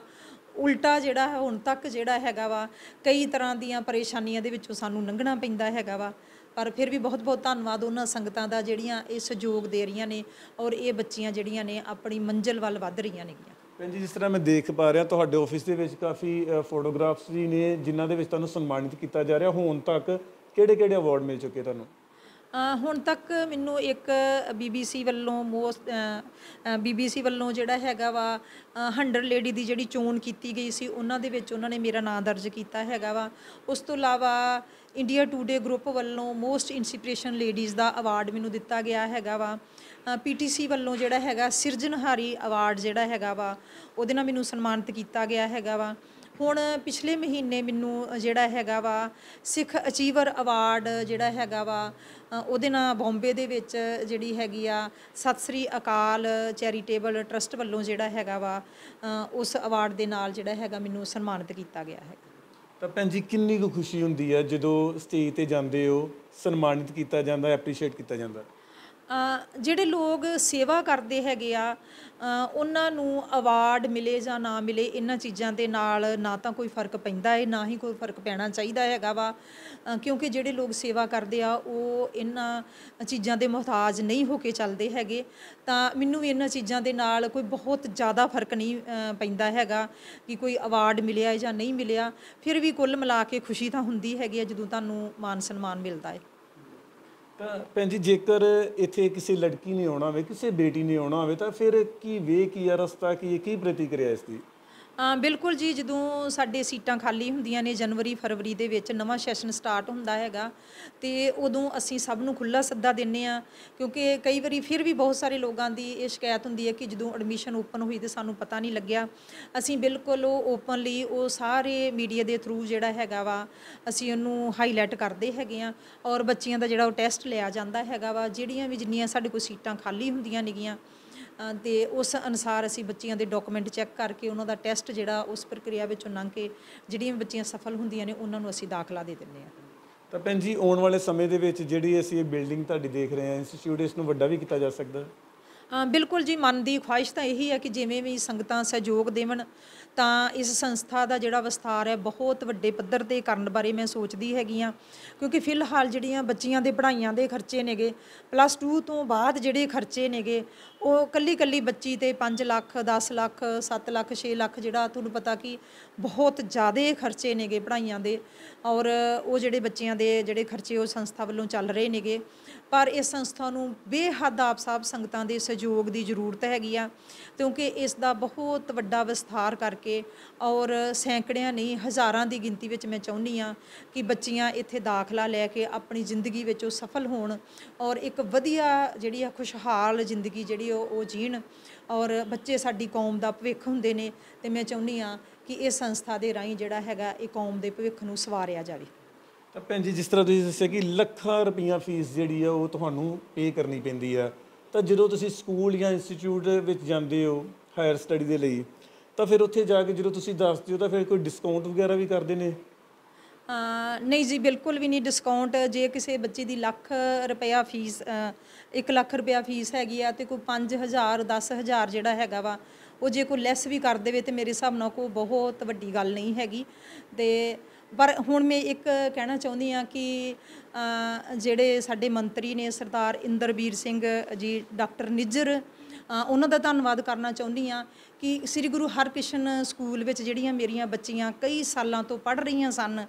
ਉਲਟਾ ਜਿਹੜਾ ਹੁਣ ਤੱਕ ਜਿਹੜਾ ਹੈਗਾ ਵਾ ਕਈ ਤਰ੍ਹਾਂ ਦੀਆਂ ਪਰੇਸ਼ਾਨੀਆਂ ਦੇ ਵਿੱਚੋਂ ਸਾਨੂੰ ਲੰਘਣਾ ਪੈਂਦਾ ਹੈਗਾ ਵਾ ਪਰ ਫਿਰ ਵੀ ਬਹੁਤ ਬਹੁਤ ਧੰਨਵਾਦ ਉਹਨਾਂ ਸੰਗਤਾਂ ਦਾ ਜਿਹੜੀਆਂ ਇਹ ਸਹਿਯੋਗ ਦੇ ਰਹੀਆਂ ਨੇ ਔਰ ਇਹ ਬੱਚੀਆਂ ਜਿਹੜੀਆਂ ਨੇ ਆਪਣੀ ਮੰਜ਼ਿਲ ਵੱਲ ਵੱਧ ਰਹੀਆਂ ਨੇ ਜੀ ਜਿਸ ਤਰ੍ਹਾਂ ਮੈਂ ਦੇਖ ਪਾ ਰਿਹਾ ਤੁਹਾਡੇ ਆਫਿਸ ਦੇ ਵਿੱਚ ਕਾਫੀ ਫੋਟੋਗ੍ਰਾਫਸ ਵੀ ਨੇ ਜਿਨ੍ਹਾਂ ਦੇ ਵਿੱਚ ਤੁਹਾਨੂੰ ਸਨਮਾਨਿਤ ਕੀਤਾ ਜਾ ਰਿਹਾ ਹੁਣ ਤੱਕ ਕਿਹੜੇ-ਕਿਹੜੇ ਅਵਾਰਡ ਮਿਲ ਚੁੱਕੇ ਤੁਹਾਨੂੰ ਹੁਣ ਤੱਕ ਮੈਨੂੰ ਇੱਕ ਬੀਬੀਸੀ ਵੱਲੋਂ ਮੋਸਟ ਬੀਬੀਸੀ ਵੱਲੋਂ ਜਿਹੜਾ ਹੈਗਾ ਵਾ 100 ਲੇਡੀ ਦੀ ਜਿਹੜੀ ਚੋਣ ਕੀਤੀ ਗਈ ਸੀ ਉਹਨਾਂ ਦੇ ਵਿੱਚ ਉਹਨਾਂ ਨੇ ਮੇਰਾ ਨਾਮ ਦਰਜ ਕੀਤਾ ਹੈਗਾ ਵਾ ਉਸ ਤੋਂ ਇਲਾਵਾ ਇੰਡੀਆ ਟੂਡੇ ਗਰੁੱਪ ਵੱਲੋਂ ਮੋਸਟ ਇਨਸਪੀਰੇਸ਼ਨ ਲੇਡੀਜ਼ ਦਾ ਅਵਾਰਡ ਮੈਨੂੰ ਦਿੱਤਾ ਗਿਆ ਹੈਗਾ ਵਾ ਪੀਟੀਸੀ ਵੱਲੋਂ ਜਿਹੜਾ ਹੈਗਾ ਸਿਰਜਣਹਾਰੀ ਅਵਾਰਡ ਜਿਹੜਾ ਹੈਗਾ ਵਾ ਉਹਦੇ ਨਾਲ ਮੈਨੂੰ ਸਨਮਾਨਿਤ ਕੀਤਾ ਗਿਆ ਹੈਗਾ ਵਾ ਹੁਣ ਪਿਛਲੇ ਮਹੀਨੇ ਮੈਨੂੰ ਜਿਹੜਾ ਹੈਗਾ ਵਾ ਸਿੱਖ ਅਚੀਵਰ ਅਵਾਰਡ ਜਿਹੜਾ ਹੈਗਾ ਵਾ ਉਹਦੇ ਨਾਲ ਬੰਬੇ ਦੇ ਵਿੱਚ ਜਿਹੜੀ ਹੈਗੀ ਆ ਸਤਿ ਸ੍ਰੀ ਅਕਾਲ ਚੈਰੀਟੇਬਲ ਟਰਸਟ ਵੱਲੋਂ ਜਿਹੜਾ ਹੈਗਾ ਵਾ ਉਸ ਅਵਾਰਡ ਦੇ ਨਾਲ ਜਿਹੜਾ ਹੈਗਾ ਮੈਨੂੰ ਸਨਮਾਨਿਤ ਕੀਤਾ ਗਿਆ ਹੈ ਤਾਂ ਭੈਣ ਜੀ ਕਿੰਨੀ ਕੁ ਖੁਸ਼ੀ ਹੁੰਦੀ ਹੈ ਜਦੋਂ ਸਟੇਜ ਤੇ ਜਾਂਦੇ ਹੋ ਸਨਮਾਨਿਤ ਕੀਤਾ ਜਾਂਦਾ ਐਪਰੀਸ਼ੀਏਟ ਕੀਤਾ ਜਾਂਦਾ ਜਿਹੜੇ ਲੋਕ ਸੇਵਾ ਕਰਦੇ ਹੈਗੇ ਆ ਉਹਨਾਂ ਨੂੰ ਅਵਾਰਡ ਮਿਲੇ ਜਾਂ ਨਾ ਮਿਲੇ ਇਹਨਾਂ ਚੀਜ਼ਾਂ ਦੇ ਨਾਲ ਨਾ ਤਾਂ ਕੋਈ ਫਰਕ ਪੈਂਦਾ ਹੈ ਨਾ ਹੀ ਕੋਈ ਫਰਕ ਪੈਣਾ ਚਾਹੀਦਾ ਹੈਗਾ ਵਾ ਕਿਉਂਕਿ ਜਿਹੜੇ ਲੋਕ ਸੇਵਾ ਕਰਦੇ ਆ ਉਹ ਇਹਨਾਂ ਚੀਜ਼ਾਂ ਦੇ ਮੁਹਤਾਜ ਨਹੀਂ ਹੋ ਕੇ ਚੱਲਦੇ ਹੈਗੇ ਤਾਂ ਮੈਨੂੰ ਵੀ ਇਹਨਾਂ ਚੀਜ਼ਾਂ ਦੇ ਨਾਲ ਕੋਈ ਬਹੁਤ ਜ਼ਿਆਦਾ ਫਰਕ ਨਹੀਂ ਪੈਂਦਾ ਹੈਗਾ ਕਿ ਕੋਈ ਅਵਾਰਡ ਮਿਲਿਆ ਜਾਂ ਨਹੀਂ ਮਿਲਿਆ ਫਿਰ ਵੀ ਕੁੱਲ ਮਿਲਾ ਕੇ ਖੁਸ਼ੀ ਤਾਂ ਹੁੰਦੀ ਹੈਗੀ ਜਦੋਂ ਤੁਹਾਨੂੰ ਮਾਨ ਸਨਮਾਨ ਮਿਲਦਾ ਹੈ ਤਾਂ ਭੈਣ ਜੀ ਜੇਕਰ ਇੱਥੇ ਕਿਸੇ ਲੜਕੀ ਨੇ ਆਉਣਾ ਹੋਵੇ ਕਿਸੇ ਬੇਟੀ ਨੇ ਆਉਣਾ ਹੋਵੇ ਤਾਂ ਫਿਰ ਕੀ ਵੇ ਕੀ ਆ ਰਸਤਾ ਕੀ ਕੀ ਪ੍ਰਤੀਕਿਰਿਆ ਇਸ ਦੀ ਬਿਲਕੁਲ ਜੀ ਜਦੋਂ ਸਾਡੇ ਸੀਟਾਂ ਖਾਲੀ ਹੁੰਦੀਆਂ ਨੇ ਜਨਵਰੀ ਫਰਵਰੀ ਦੇ ਵਿੱਚ ਨਵਾਂ ਸੈਸ਼ਨ ਸਟਾਰਟ ਹੁੰਦਾ ਹੈਗਾ ਤੇ ਉਦੋਂ ਅਸੀਂ ਸਭ ਨੂੰ ਖੁੱਲਾ ਸੱਦਾ ਦਿੰਨੇ ਆ ਕਿਉਂਕਿ ਕਈ ਵਾਰੀ ਫਿਰ ਵੀ ਬਹੁਤ ਸਾਰੇ ਲੋਕਾਂ ਦੀ ਇਹ ਸ਼ਿਕਾਇਤ ਹੁੰਦੀ ਹੈ ਕਿ ਜਦੋਂ ਐਡਮਿਸ਼ਨ ਓਪਨ ਹੋਈ ਤੇ ਸਾਨੂੰ ਪਤਾ ਨਹੀਂ ਲੱਗਿਆ ਅਸੀਂ ਬਿਲਕੁਲ ਉਹ ਓਪਨਲੀ ਉਹ ਸਾਰੇ ਮੀਡੀਆ ਦੇ ਥਰੂ ਜਿਹੜਾ ਹੈਗਾ ਵਾ ਅਸੀਂ ਉਹਨੂੰ ਹਾਈਲਾਈਟ ਕਰਦੇ ਹੈਗੇ ਆ ਔਰ ਬੱਚਿਆਂ ਦਾ ਜਿਹੜਾ ਉਹ ਟੈਸਟ ਲਿਆ ਜਾਂਦਾ ਹੈਗਾ ਵਾ ਜਿਹੜੀਆਂ ਵੀ ਜਿੰਨੀਆਂ ਸਾਡੇ ਕੋਲ ਸੀਟਾਂ ਖਾਲੀ ਹੁੰਦੀਆਂ ਨੇਗੀਆਂ ਤੇ ਉਸ ਅਨੁਸਾਰ ਅਸੀਂ ਬੱਚੀਆਂ ਦੇ ਡਾਕੂਮੈਂਟ ਚੈੱਕ ਕਰਕੇ ਉਹਨਾਂ ਦਾ ਟੈਸਟ ਜਿਹੜਾ ਉਸ ਪ੍ਰਕਿਰਿਆ ਵਿੱਚੋਂ ਲੰਘ ਕੇ ਜਿਹੜੀਆਂ ਬੱਚੀਆਂ ਸਫਲ ਹੁੰਦੀਆਂ ਨੇ ਉਹਨਾਂ ਨੂੰ ਅਸੀਂ ਦਾਖਲਾ ਦੇ ਦਿੰਦੇ ਹਾਂ ਤਾਂ ਭੈਣ ਜੀ ਆਉਣ ਵਾਲੇ ਸਮੇਂ ਦੇ ਵਿੱਚ ਜਿਹੜੀ ਅਸੀਂ ਇਹ ਬਿਲਡਿੰਗ ਤੁਹਾਡੀ ਦੇਖ ਰਹੇ ਹਾਂ ਇੰਸਟੀਚਿਊਟ ਇਸ ਨੂੰ ਵੱਡਾ ਵੀ ਕੀਤਾ ਜਾ ਸਕਦਾ ਬਿਲਕੁਲ ਜੀ ਮਨ ਦੀ ਖੁਆਇਸ਼ ਤਾਂ ਇਹੀ ਹੈ ਕਿ ਜਿਵੇਂ ਵੀ ਸੰਗਤਾਂ ਸਹਿਯੋਗ ਦੇਵਣ ਤਾਂ ਇਸ ਸੰਸਥਾ ਦਾ ਜਿਹੜਾ ਵਿਸਥਾਰ ਹੈ ਬਹੁਤ ਵੱਡੇ ਪੱਧਰ ਤੇ ਕਰਨ ਬਾਰੇ ਮੈਂ ਸੋਚਦੀ ਹੈਗੀ ਆ ਕਿਉਂਕਿ ਫਿਲਹਾਲ ਜਿਹੜੀਆਂ ਬੱਚੀਆਂ ਦੇ ਪੜ੍ਹਾਈਆਂ ਦੇ ਖਰਚੇ ਨੇਗੇ ਪਲੱਸ 2 ਤੋਂ ਬਾਅਦ ਜਿਹੜੇ ਖਰਚੇ ਨੇਗੇ ਉਹ ਕੱਲੀ ਕੱਲੀ ਬੱਚੀ ਤੇ 5 ਲੱਖ 10 ਲੱਖ 7 ਲੱਖ 6 ਲੱਖ ਜਿਹੜਾ ਤੁਹਾਨੂੰ ਪਤਾ ਕਿ ਬਹੁਤ ਜ਼ਿਆਦਾ ਖਰਚੇ ਨੇਗੇ ਪੜ੍ਹਾਈਆਂ ਦੇ ਔਰ ਉਹ ਜਿਹੜੇ ਬੱਚਿਆਂ ਦੇ ਜਿਹੜੇ ਖਰਚੇ ਉਹ ਸੰਸਥਾ ਵੱਲੋਂ ਚੱਲ ਰਹੇ ਨੇਗੇ ਪਰ ਇਸ ਸੰਸਥਾ ਨੂੰ ਬੇਹੱਦ ਆਪ ਸਾਹਿਬ ਸੰਗਤਾਂ ਦੇ ਸਹਿਯੋਗ ਦੀ ਜ਼ਰੂਰਤ ਹੈਗੀ ਆ ਕਿਉਂਕਿ ਇਸ ਦਾ ਬਹੁਤ ਵੱਡਾ ਵਿਸਥਾਰ ਕਰਕੇ ਔਰ ਸੈਂਕੜਿਆਂ ਨਹੀਂ ਹਜ਼ਾਰਾਂ ਦੀ ਗਿਣਤੀ ਵਿੱਚ ਮੈਂ ਚਾਹੁੰਦੀ ਆ ਕਿ ਬੱਚੀਆਂ ਇੱਥੇ ਦਾਖਲਾ ਲੈ ਕੇ ਆਪਣੀ ਜ਼ਿੰਦਗੀ ਵਿੱਚ ਉਹ ਸਫਲ ਹੋਣ ਔਰ ਇੱਕ ਵਧੀਆ ਜਿਹੜੀ ਆ ਖੁਸ਼ਹਾਲ ਜ਼ਿੰਦਗੀ ਜਿਹੜੀ ਉਹ ਜੀਣ ਔਰ ਬੱਚੇ ਸਾਡੀ ਕੌਮ ਦਾ ਭਵਿੱਖ ਹੁੰਦੇ ਨੇ ਤੇ ਮੈਂ ਚਾਹੁੰਦੀ ਆ ਕਿ ਇਹ ਸੰਸਥਾ ਦੇ ਰਾਹੀਂ ਜਿਹੜਾ ਹੈਗਾ ਇਹ ਕੌਮ ਦੇ ਭਵਿੱਖ ਨੂੰ ਸਵਾਰਿਆ ਜਾਵੇ ਤਾਂ ਭੈਣ ਜੀ ਜਿਸ ਤਰ੍ਹਾਂ ਤੁਸੀਂ ਦੱਸਿਆ ਕਿ ਲੱਖਾਂ ਰੁਪਈਆ ਫੀਸ ਜਿਹੜੀ ਆ ਉਹ ਤੁਹਾਨੂੰ ਪੇ ਕਰਨੀ ਪੈਂਦੀ ਆ ਤਾਂ ਜਦੋਂ ਤੁਸੀਂ ਸਕੂਲ ਜਾਂ ਇੰਸਟੀਚਿਊਟ ਵਿੱਚ ਜਾਂਦੇ ਹੋ ਹਾਇਰ ਸਟੱਡੀ ਦੇ ਲਈ ਤਾਂ ਫਿਰ ਉੱਥੇ ਜਾ ਕੇ ਜਦੋਂ ਤੁਸੀਂ ਦੱਸਦੇ ਹੋ ਤਾਂ ਫਿਰ ਕੋਈ ਡਿਸਕਾਊਂਟ ਵਗੈਰਾ ਵੀ ਕਰਦੇ ਨੇ ਨਹੀਂ ਜੀ ਬਿਲਕੁਲ ਵੀ ਨਹੀਂ ਡਿਸਕਾਊਂਟ ਜੇ ਕਿਸੇ ਬੱਚੇ ਦੀ ਲੱਖ ਰੁਪਇਆ ਫੀਸ 1 ਲੱਖ ਰੁਪਇਆ ਫੀਸ ਹੈਗੀ ਆ ਤੇ ਕੋਈ 5000 10000 ਜਿਹੜਾ ਹੈਗਾ ਵਾ ਉਹ ਜੇ ਕੋਈ ਲੈਸ ਵੀ ਕਰ ਦੇਵੇ ਤੇ ਮੇਰੇ ਹਿਸਾਬ ਨਾਲ ਕੋਈ ਬਹੁਤ ਵੱਡੀ ਗੱਲ ਨਹੀਂ ਹੈਗੀ ਤੇ ਪਰ ਹੁਣ ਮੈਂ ਇੱਕ ਕਹਿਣਾ ਚਾਹੁੰਦੀ ਆ ਕਿ ਜਿਹੜੇ ਸਾਡੇ ਮੰਤਰੀ ਨੇ ਸਰਦਾਰ ਇੰਦਰਵੀਰ ਸਿੰਘ ਜੀ ਡਾਕਟਰ ਨਿੱਜਰ ਉਹਨਾਂ ਦਾ ਧੰਨਵਾਦ ਕਰਨਾ ਚਾਹੁੰਦੀ ਆ ਕਿ ਸ੍ਰੀ ਗੁਰੂ ਹਰਕ੍ਰਿਸ਼ਨ ਸਕੂਲ ਵਿੱਚ ਜਿਹੜੀਆਂ ਮੇਰੀਆਂ ਬੱਚੀਆਂ ਕਈ ਸਾਲਾਂ ਤੋਂ ਪੜ੍ਹ ਰਹੀਆਂ ਸਨ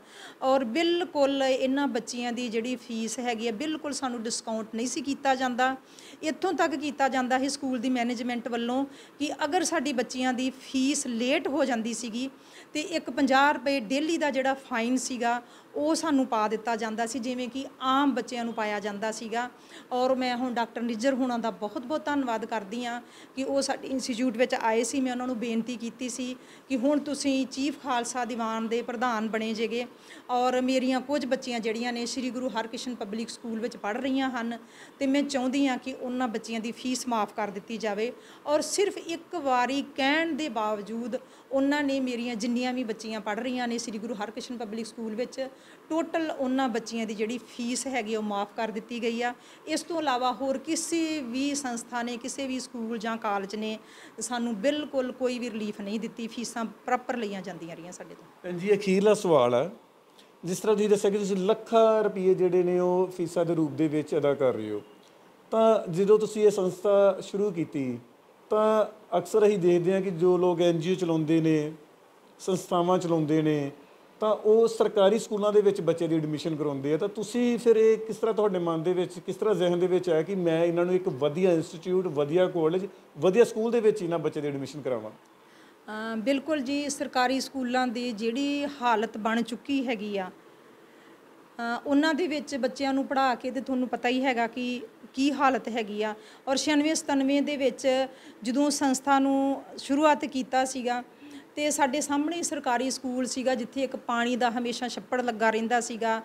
ਔਰ ਬਿਲਕੁਲ ਇਹਨਾਂ ਬੱਚੀਆਂ ਦੀ ਜਿਹੜੀ ਫੀਸ ਹੈਗੀ ਹੈ ਬਿਲਕੁਲ ਸਾਨੂੰ ਡਿਸਕਾਊਂਟ ਨਹੀਂ ਸੀ ਕੀਤਾ ਜਾਂਦਾ ਇੱਥੋਂ ਤੱਕ ਕੀਤਾ ਜਾਂਦਾ ਹੈ ਸਕੂਲ ਦੀ ਮੈਨੇਜਮੈਂਟ ਵੱਲੋਂ ਕਿ ਅਗਰ ਸਾਡੀ ਬੱਚੀਆਂ ਦੀ ਫੀਸ ਲੇਟ ਹੋ ਜਾਂਦੀ ਸੀਗੀ ਤੇ ਇੱਕ 50 ਰੁਪਏ ਡੇਲੀ ਦਾ ਜਿਹੜਾ ਫਾਈਨ ਸੀਗਾ ਉਹ ਸਾਨੂੰ ਪਾ ਦਿੱਤਾ ਜਾਂਦਾ ਸੀ ਜਿਵੇਂ ਕਿ ਆਮ ਬੱਚਿਆਂ ਨੂੰ ਪਾਇਆ ਜਾਂਦਾ ਸੀਗਾ ਔਰ ਮੈਂ ਹੁਣ ਡਾਕਟਰ ਨਿੱਜਰ ਹੁਣਾਂ ਦਾ ਬਹੁਤ ਬਹੁਤ ਧੰਨਵਾਦ ਕਰਦੀ ਆ ਕਿ ਉਹ ਸਾਡੇ ਇੰਸਟੀਚਿਊਟ ਵਿੱਚ ਆਏ ਸੀ ਮੈਂ ਉਹਨਾਂ ਨੂੰ ਬੇਨਤੀ ਕੀਤੀ ਸੀ ਕਿ ਹੁਣ ਤੁਸੀਂ ਚੀਫ ਖਾਲਸਾ ਦੀਵਾਨ ਦੇ ਪ੍ਰਧਾਨ ਬਣੇ ਜਗੇ ਔਰ ਮੇਰੀਆਂ ਕੁਝ ਬੱਚੀਆਂ ਜਿਹੜੀਆਂ ਨੇ ਸ੍ਰੀ ਗੁਰੂ ਹਰਕ੍ਰਿਸ਼ਨ ਪਬਲਿਕ ਸਕੂਲ ਵਿੱਚ ਪੜ ਰਹੀਆਂ ਹਨ ਤੇ ਮੈਂ ਚਾਹੁੰਦੀ ਹਾਂ ਕਿ ਉਹਨਾਂ ਬੱਚੀਆਂ ਦੀ ਫੀਸ ਮਾਫ ਕਰ ਦਿੱਤੀ ਜਾਵੇ ਔਰ ਸਿਰਫ ਇੱਕ ਵਾਰੀ ਕਹਿਣ ਦੇ ਬਾਵਜੂਦ ਉਹਨਾਂ ਨੇ ਮੇਰੀਆਂ ਜਿੰਨੀਆਂ ਵੀ ਬੱਚੀਆਂ ਪੜ ਰਹੀਆਂ ਨੇ ਸ੍ਰੀ ਗੁਰੂ ਹਰਕ੍ਰਿਸ਼ਨ ਪਬਲਿਕ ਸਕੂਲ ਵਿੱਚ ਟੋਟਲ ਉਹਨਾਂ ਬੱਚੀਆਂ ਦੀ ਜਿਹੜੀ ਫੀਸ ਹੈਗੀ ਉਹ ਮਾਫ ਕਰ ਦਿੱਤੀ ਗਈ ਆ ਇਸ ਤੋਂ ਇਲਾਵਾ ਹੋਰ ਕਿਸੇ ਵੀ ਸੰਸਥਾ ਨੇ ਕਿਸੇ ਵੀ ਸਕੂਲ ਜਾਂ ਕਾਲਜ ਨੇ ਸਾਨੂੰ ਬਿਲਕੁਲ ਬਿਲਕੁਲ ਕੋਈ ਵੀ ਰਿਲੀਫ ਨਹੀਂ ਦਿੱਤੀ ਫੀਸਾਂ ਪ੍ਰੋਪਰ ਲਈਆਂ ਜਾਂਦੀਆਂ ਰਹੀਆਂ ਸਾਡੇ ਤੋਂ ਜੀ ਅਖੀਰਲਾ ਸਵਾਲ ਹੈ ਜਿਸ ਤਰ੍ਹਾਂ ਤੁਸੀਂ ਦੱਸਿਆ ਕਿ ਤੁਸੀਂ ਲੱਖਾਂ ਰੁਪਏ ਜਿਹੜੇ ਨੇ ਉਹ ਫੀਸਾਂ ਦੇ ਰੂਪ ਦੇ ਵਿੱਚ ਅਦਾ ਕਰ ਰਹੇ ਹੋ ਤਾਂ ਜਦੋਂ ਤੁਸੀਂ ਇਹ ਸੰਸਥਾ ਸ਼ੁਰੂ ਕੀਤੀ ਤਾਂ ਅਕਸਰ ਅਸੀਂ ਦੇਖਦੇ ਹਾਂ ਕਿ ਜੋ ਲੋਕ ਐਨਜੀਓ ਚਲਾਉਂਦੇ ਨੇ ਸੰਸਥਾਵਾਂ ਚਲਾਉਂਦੇ ਨੇ ਤਾਂ ਉਹ ਸਰਕਾਰੀ ਸਕੂਲਾਂ ਦੇ ਵਿੱਚ ਬੱਚੇ ਦੀ ਐਡਮਿਸ਼ਨ ਕਰਾਉਂਦੇ ਆ ਤਾਂ ਤੁਸੀਂ ਫਿਰ ਇਹ ਕਿਸ ਤਰ੍ਹਾਂ ਤੁਹਾਡੇ ਮਨ ਦੇ ਵਿੱਚ ਕਿਸ ਤਰ੍ਹਾਂ ਜ਼ਿਹਨ ਦੇ ਵਿੱਚ ਆਇਆ ਕਿ ਮੈਂ ਇਹਨਾਂ ਨੂੰ ਇੱਕ ਵਧੀਆ ਇੰਸਟੀਚਿਊਟ ਵਧੀਆ ਕਾਲਜ ਵਧੀਆ ਸਕੂਲ ਦੇ ਵਿੱਚ ਇਹਨਾਂ ਬੱਚੇ ਦੀ ਐਡਮਿਸ਼ਨ ਕਰਾਵਾਂ ਬਿਲਕੁਲ ਜੀ ਸਰਕਾਰੀ ਸਕੂਲਾਂ ਦੀ ਜਿਹੜੀ ਹਾਲਤ ਬਣ ਚੁੱਕੀ ਹੈਗੀ ਆ ਉਹਨਾਂ ਦੇ ਵਿੱਚ ਬੱਚਿਆਂ ਨੂੰ ਪੜ੍ਹਾ ਕੇ ਤੇ ਤੁਹਾਨੂੰ ਪਤਾ ਹੀ ਹੈਗਾ ਕਿ ਕੀ ਹਾਲਤ ਹੈਗੀ ਆ ਔਰ 96 97 ਦੇ ਵਿੱਚ ਜਦੋਂ ਸੰਸਥਾ ਨੂੰ ਸ਼ੁਰੂਆਤ ਕੀਤਾ ਸੀਗਾ ਤੇ ਸਾਡੇ ਸਾਹਮਣੇ ਸਰਕਾਰੀ ਸਕੂਲ ਸੀਗਾ ਜਿੱਥੇ ਇੱਕ ਪਾਣੀ ਦਾ ਹਮੇਸ਼ਾ ਛੱਪੜ ਲੱਗਾ ਰਹਿੰਦਾ ਸੀਗਾ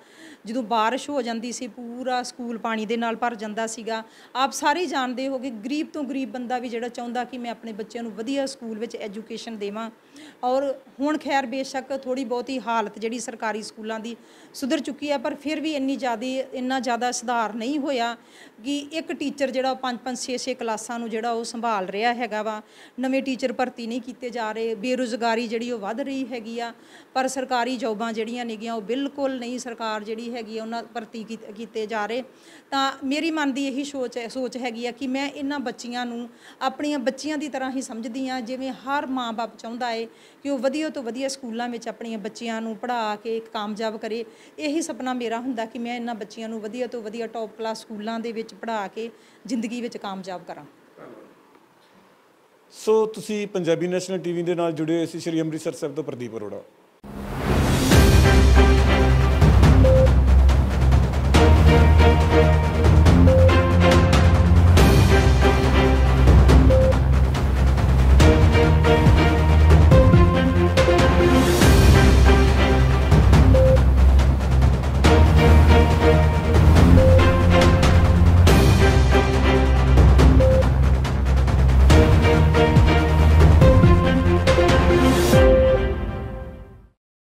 ਜਦੋਂ بارش ਹੋ ਜਾਂਦੀ ਸੀ ਪੂਰਾ ਸਕੂਲ ਪਾਣੀ ਦੇ ਨਾਲ ਭਰ ਜਾਂਦਾ ਸੀਗਾ ਆਪ ਸਾਰੇ ਜਾਣਦੇ ਹੋਗੇ ਗਰੀਬ ਤੋਂ ਗਰੀਬ ਬੰਦਾ ਵੀ ਜਿਹੜਾ ਚਾਹੁੰਦਾ ਕਿ ਮੈਂ ਆਪਣੇ ਬੱਚਿਆਂ ਨੂੰ ਵਧੀਆ ਸਕੂਲ ਵਿੱਚ ਐਜੂਕੇਸ਼ਨ ਦੇਵਾਂ ਔਰ ਹੁਣ ਖੈਰ ਬੇਸ਼ੱਕ ਥੋੜੀ ਬਹੁਤੀ ਹਾਲਤ ਜਿਹੜੀ ਸਰਕਾਰੀ ਸਕੂਲਾਂ ਦੀ ਸੁਧਰ ਚੁੱਕੀ ਹੈ ਪਰ ਫਿਰ ਵੀ ਇੰਨੀ ਜ਼ਿਆਦੀ ਇੰਨਾ ਜ਼ਿਆਦਾ ਸੁਧਾਰ ਨਹੀਂ ਹੋਇਆ ਕਿ ਇੱਕ ਟੀਚਰ ਜਿਹੜਾ 5-5 6-6 ਕਲਾਸਾਂ ਨੂੰ ਜਿਹੜਾ ਉਹ ਸੰਭਾਲ ਰਿਹਾ ਹੈਗਾ ਵਾ ਨਵੇਂ ਟੀਚਰ ਭਰਤੀ ਨਹੀਂ ਕੀਤੇ ਜਾ ਰਹੇ ਬੇਰੁਜ਼ਗਾਰੀ ਜਿਹੜੀ ਉਹ ਵੱਧ ਰਹੀ ਹੈਗੀ ਆ ਪਰ ਸਰਕਾਰੀ ਜੌਬਾਂ ਜਿਹੜੀਆਂ ਨੇਗੀਆਂ ਉਹ ਬਿਲਕੁਲ ਨਹੀਂ ਸਰਕਾਰ ਜਿਹੜੀ ਹੈਗੀ ਉਹਨਾਂ ਭਰਤੀ ਕੀਤੇ ਜਾ ਰਹੇ ਤਾਂ ਮੇਰੀ ਮਨ ਦੀ ਇਹੀ ਸੋਚ ਹੈ ਸੋਚ ਹੈਗੀ ਆ ਕਿ ਮੈਂ ਇਹਨਾਂ ਬੱਚੀਆਂ ਨੂੰ ਆਪਣੀਆਂ ਬੱਚੀਆਂ ਦੀ ਤਰ੍ਹਾਂ ਹੀ ਸਮਝਦੀ ਆ ਜਿਵੇਂ ਹਰ ਮਾਂ-ਬਾਪ ਚਾਹੁੰਦਾ ਏ ਕਿ ਉਹ ਵਧੀਆ ਤੋਂ ਵਧੀਆ ਸਕੂਲਾਂ ਵਿੱਚ ਆਪਣੀਆਂ ਬੱਚਿਆਂ ਨੂੰ ਪੜ੍ਹਾ ਕੇ ਇੱਕ ਕਾਮਯਾਬ ਕਰੇ ਇਹੀ ਸੁਪਨਾ ਮੇਰਾ ਹੁੰਦਾ ਕਿ ਮੈਂ ਇਹਨਾਂ ਬੱਚਿਆਂ ਨੂੰ ਵਧੀਆ ਤੋਂ ਵਧੀਆ ਟੌਪ ਕਲਾਸ ਸਕੂਲਾਂ ਦੇ ਵਿੱਚ ਪੜ੍ਹਾ ਕੇ ਜ਼ਿੰਦਗੀ ਵਿੱਚ ਕਾਮਯਾਬ ਕਰਾਂ ਸੋ ਤੁਸੀਂ ਪੰਜਾਬੀ ਨੈਸ਼ਨਲ ਟੀਵੀ ਦੇ ਨਾਲ ਜੁੜੇ ਹੋਏ ਸੀ ਸ਼੍ਰੀ ਅੰਮ੍ਰਿਤਸਰ ਸਾਹਿਬ ਤੋਂ ਪ੍ਰਦੀਪ ਅਰੋੜਾ